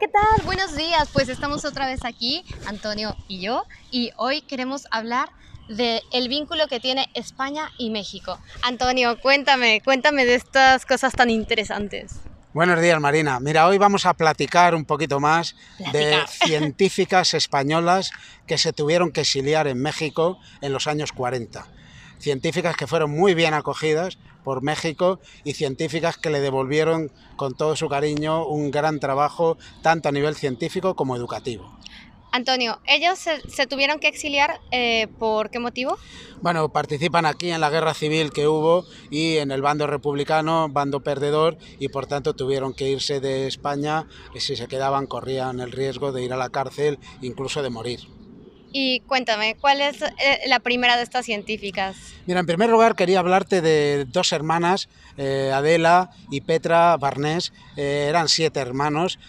¿qué tal? Buenos días, pues estamos otra vez aquí, Antonio y yo, y hoy queremos hablar del vínculo que tiene España y México. Antonio, cuéntame, cuéntame de estas cosas tan interesantes. Buenos días, Marina. Mira, hoy vamos a platicar un poquito más de científicas españolas que se tuvieron que exiliar en México en los años 40 científicas que fueron muy bien acogidas por México y científicas que le devolvieron con todo su cariño un gran trabajo, tanto a nivel científico como educativo. Antonio, ¿ellos se, tuvieron que exiliar eh, por qué motivo? Bueno, participan aquí en la guerra civil que hubo y en el bando republicano, bando perdedor, y por tanto tuvieron que irse de España. Si se quedaban, corrían el riesgo de ir a la cárcel, incluso de morir. Y cuéntame, ¿cuál es eh, la primera de estas científicas? Mira, en primer lugar quería hablarte de dos hermanas, eh, Adela y Petra Barnés. Eh, eran siete hermanos,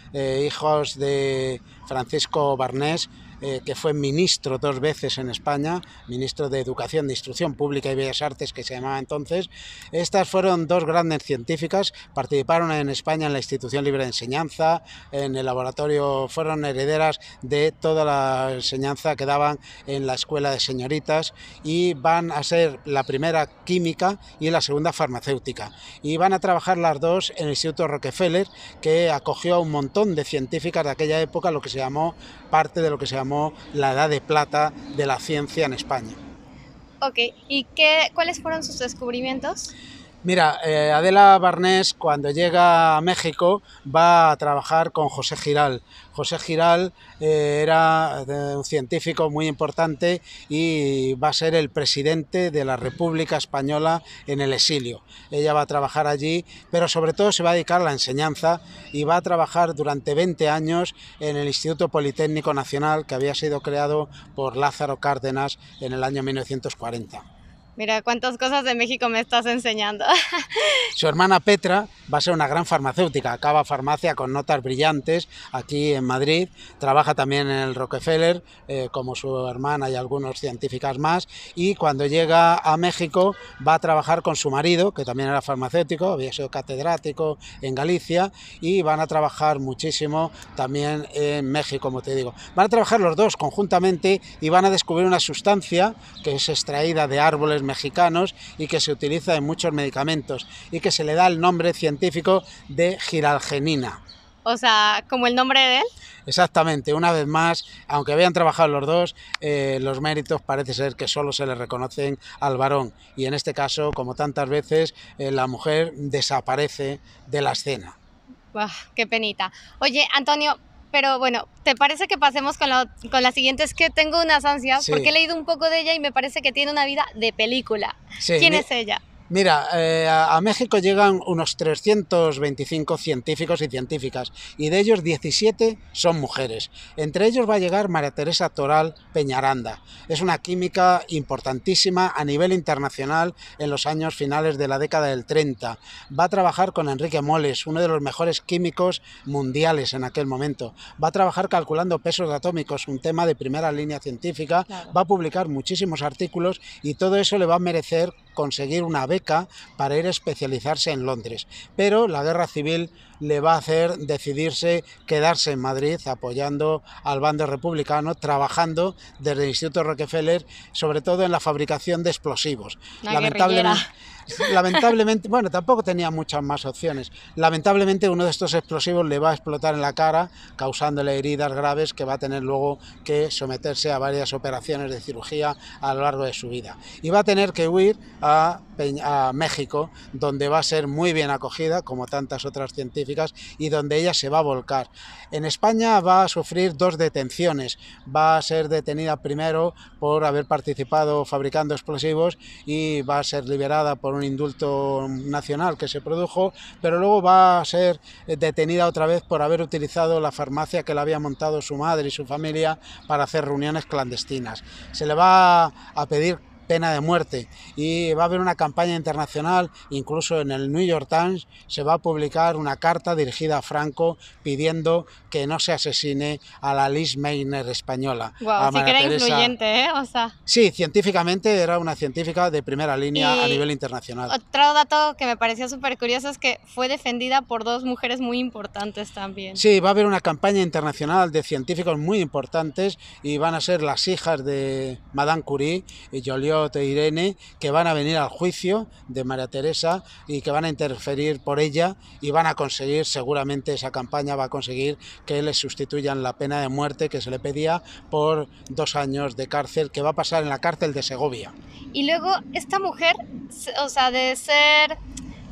hijos de Francisco Barnés, eh, que fue ministro dos veces en España, ministro de Educación, de Instrucción Pública y Bellas Artes, que se llamaba entonces. Estas fueron dos grandes científicas, participaron en España en la Institución Libre de Enseñanza, en el laboratorio, fueron herederas de toda la enseñanza que daban en la Escuela de Señoritas y van a ser la primera química y la segunda farmacéutica. Y van a trabajar las dos en el Instituto Rockefeller, que acogió a un montón de científicas de aquella época, lo que se llamó parte de lo que se llamó la edad de plata de la ciencia en España. Ok, ¿y qué, cuáles fueron sus descubrimientos? Mira, eh, Adela Barnes cuando llega a México va a trabajar con José Giral. José Giral eh, era eh, un científico muy importante y va a ser el presidente de la República Española en el exilio. Ella va a trabajar allí, pero sobre todo se va a dedicar a la enseñanza y va a trabajar durante 20 años en el Instituto Politécnico Nacional que había sido creado por Lázaro Cárdenas en el año 1940. Mira cuántas cosas de México me estás enseñando. Su hermana Petra va a ser una gran farmacéutica, acaba farmacia con notas brillantes aquí en Madrid, trabaja también en el Rockefeller eh, como su hermana y algunos científicas más y cuando llega a México va a trabajar con su marido, que también era farmacéutico, había sido catedrático en Galicia y van a trabajar muchísimo también en México, como te digo. Van a trabajar los dos conjuntamente y van a descubrir una sustancia que es extraída de árboles mexicanos y que se utiliza en muchos medicamentos y que se le da el nombre científico de giralgenina. O sea, como el nombre de él. Exactamente, una vez más, aunque habían trabajado los dos, eh, los méritos parece ser que solo se le reconocen al varón. Y en este caso, como tantas veces, eh, la mujer desaparece de la escena. ¡Qué penita! Oye, Antonio, pero bueno, ¿te parece que pasemos con la, con siguiente? Es que tengo unas ansias porque he leído un poco de ella y me parece que tiene una vida de película. ¿Quién es ella? Mira, eh, a México llegan unos 325 científicos y científicas, y de ellos 17 son mujeres. Entre ellos va a llegar María Teresa Toral Peñaranda. Es una química importantísima a nivel internacional en los años finales de la década del 30. Va a trabajar con Enrique Moles, uno de los mejores químicos mundiales en aquel momento. Va a trabajar calculando pesos atómicos, un tema de primera línea científica. Va a publicar muchísimos artículos y todo eso le va a merecer conseguir una beca para ir a especializarse en Londres, pero la guerra civil le va a hacer decidirse quedarse en Madrid apoyando al bando republicano, trabajando desde el Instituto Rockefeller, sobre todo en la fabricación de explosivos. Lamentablemente, lamentablemente, bueno, tampoco tenía muchas más opciones. Lamentablemente uno de estos explosivos le va a explotar en la cara, causándole heridas graves que va a tener luego que someterse a varias operaciones de cirugía a lo largo de su vida. Y va a tener que huir a, México, donde va a ser muy bien acogida, como tantas otras científicas, y donde ella se va a volcar. En España va a sufrir dos detenciones. Va a ser detenida primero por haber participado fabricando explosivos y va a ser liberada por un indulto nacional que se produjo, pero luego va a ser detenida otra vez por haber utilizado la farmacia que le había montado su madre y su familia para hacer reuniones clandestinas. Se le va a pedir pena de muerte. Y va a haber una campaña internacional, incluso en el New York Times se va a publicar una carta dirigida a Franco pidiendo que no se asesine a la Liz Meiner española. Wow, sí que era influyente, ¿eh? O sea... Sí, científicamente era una científica de primera línea a nivel internacional. Otro dato que me pareció súper curioso es que fue defendida por dos mujeres muy importantes también. Sí, va a haber una campaña internacional de científicos muy importantes y van a ser las hijas de Madame Curie y Joliot de Irene, que van a venir al juicio de María Teresa y que van a interferir por ella y van a conseguir, seguramente esa campaña va a conseguir que le sustituyan la pena de muerte que se le pedía por dos años de cárcel, que va a pasar en la cárcel de Segovia. Y luego esta mujer, o sea, de ser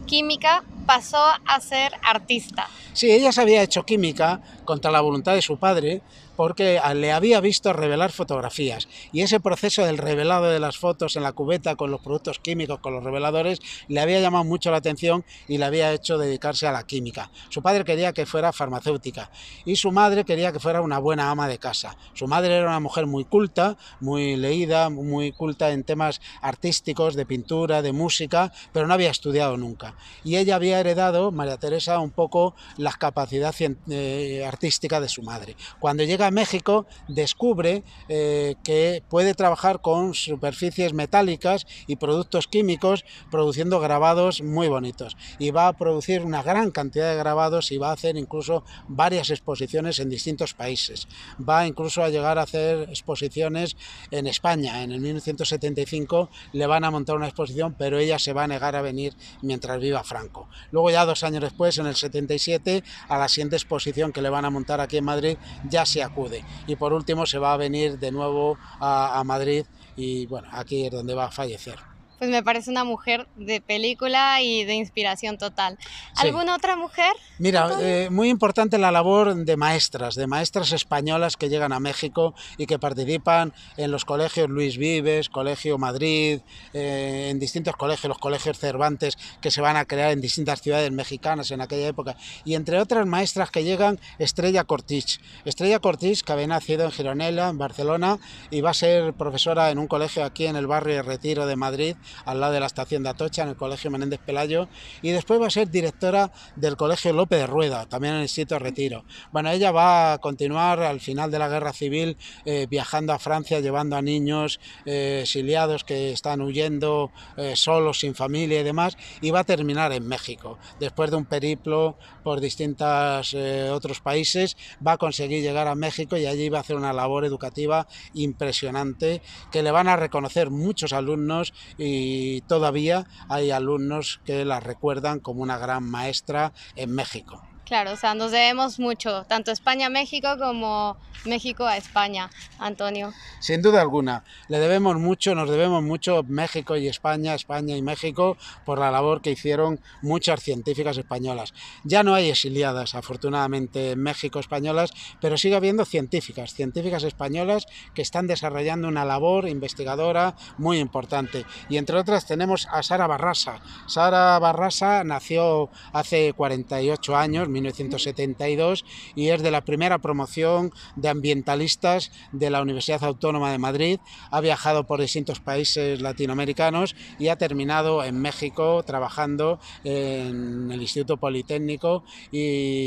química, pasó a ser artista. Sí, ella se había hecho química, contra la voluntad de su padre porque le había visto revelar fotografías y ese proceso del revelado de las fotos en la cubeta con los productos químicos, con los reveladores, le había llamado mucho la atención y le había hecho dedicarse a la química. Su padre quería que fuera farmacéutica y su madre quería que fuera una buena ama de casa. Su madre era una mujer muy culta, muy leída, muy culta en temas artísticos, de pintura, de música, pero no había estudiado nunca. Y ella había heredado, María Teresa, un poco las capacidades eh, artística de su madre. Cuando llega a México descubre eh, que puede trabajar con superficies metálicas y productos químicos produciendo grabados muy bonitos y va a producir una gran cantidad de grabados y va a hacer incluso varias exposiciones en distintos países. Va incluso a llegar a hacer exposiciones en España. En el 1975 le van a montar una exposición, pero ella se va a negar a venir mientras viva Franco. Luego ya dos años después, en el 77, a la siguiente exposición que le van a montar aquí en Madrid ya se acude. Y por último se va a venir de nuevo a Madrid y bueno, aquí es donde va a fallecer pues me parece una mujer de película y de inspiración total. ¿Alguna otra mujer? Mira, eh, muy importante la labor de maestras, de maestras españolas que llegan a México y que participan en los colegios Luis Vives, Colegio Madrid, eh, en distintos colegios, los colegios Cervantes que se van a crear en distintas ciudades mexicanas en aquella época. Y entre otras maestras que llegan, Estrella Cortich. Estrella Cortich, que había nacido en Gironella, en Barcelona, y va a ser profesora en un colegio aquí en el barrio Retiro de Madrid al lado de la estación de Atocha, en el Colegio Menéndez Pelayo, y después va a ser directora del Colegio López de Rueda, también en el sitio Retiro. Bueno, ella va a continuar al final de la Guerra Civil eh, viajando a Francia, llevando a niños eh, exiliados que están huyendo eh, solos, sin familia y demás, y va a terminar en México. Después de un periplo por distintos otros países, va a conseguir llegar a México y allí va a hacer una labor educativa impresionante que le van a reconocer muchos alumnos y todavía hay alumnos que la recuerdan como una gran maestra en México. Claro, o sea, nos debemos mucho, tanto España a México como México a España, Antonio. Sin duda alguna, le debemos mucho, nos debemos mucho México y España, España y México por la labor que hicieron muchas científicas españolas. Ya no hay exiliadas, afortunadamente, en México españolas, pero sigue habiendo científicas, científicas españolas que están desarrollando una labor investigadora muy importante. Y entre otras tenemos a Sara Barrasa. Sara Barrasa nació hace 48 años, 1972 y es de la primera promoción de ambientalistas de la Universidad Autónoma de Madrid. Ha viajado por distintos países latinoamericanos y ha terminado en México trabajando en el Instituto Politécnico y,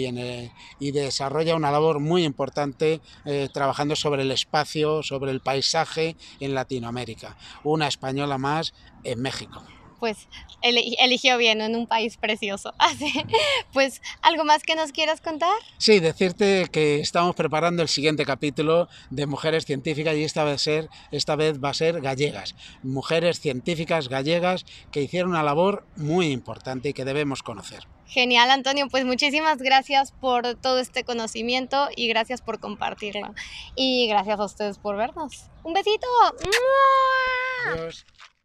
desarrolla una labor muy importante eh, trabajando sobre el espacio, sobre el paisaje en Latinoamérica. Una española más en México pues eligió bien en un país precioso. pues, ¿algo más que nos quieras contar? Sí, decirte que estamos preparando el siguiente capítulo de Mujeres Científicas y esta vez, va a ser gallegas. Mujeres científicas gallegas que hicieron una labor muy importante y que debemos conocer. Genial, Antonio. Pues muchísimas gracias por todo este conocimiento y gracias por compartirlo. Y gracias a ustedes por vernos. Un besito. Adiós.